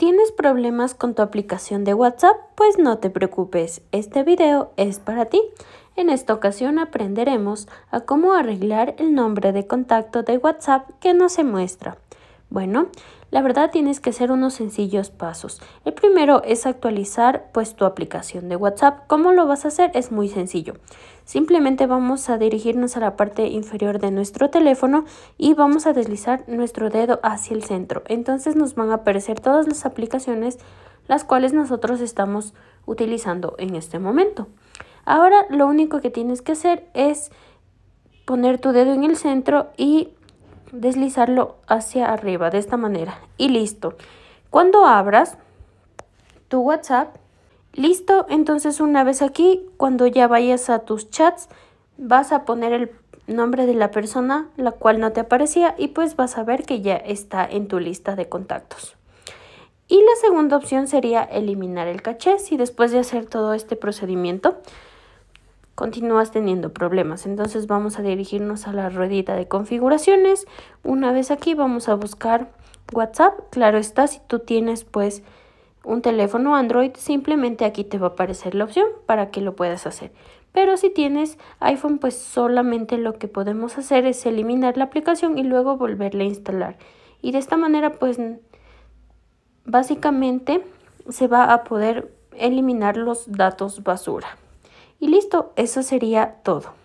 ¿Tienes problemas con tu aplicación de WhatsApp? Pues no te preocupes, este video es para ti. En esta ocasión aprenderemos a cómo arreglar el nombre de contacto de WhatsApp que no se muestra. Bueno, la verdad tienes que hacer unos sencillos pasos. El primero es actualizar pues tu aplicación de WhatsApp. ¿Cómo lo vas a hacer? Es muy sencillo. Simplemente vamos a dirigirnos a la parte inferior de nuestro teléfono y vamos a deslizar nuestro dedo hacia el centro. Entonces nos van a aparecer todas las aplicaciones las cuales nosotros estamos utilizando en este momento. Ahora lo único que tienes que hacer es poner tu dedo en el centro y deslizarlo hacia arriba de esta manera y listo. Cuando abras tu WhatsApp, listo, entonces una vez aquí, cuando ya vayas a tus chats, vas a poner el nombre de la persona la cual no te aparecía y pues vas a ver que ya está en tu lista de contactos. Y la segunda opción sería eliminar el caché si después de hacer todo este procedimiento continúas teniendo problemas. Entonces vamos a dirigirnos a la ruedita de configuraciones. Una vez aquí vamos a buscar WhatsApp. Claro está, si tú tienes pues un teléfono Android, simplemente aquí te va a aparecer la opción para que lo puedas hacer. Pero si tienes iPhone, pues solamente lo que podemos hacer es eliminar la aplicación y luego volverla a instalar. Y de esta manera, pues básicamente se va a poder eliminar los datos basura. Y listo, eso sería todo.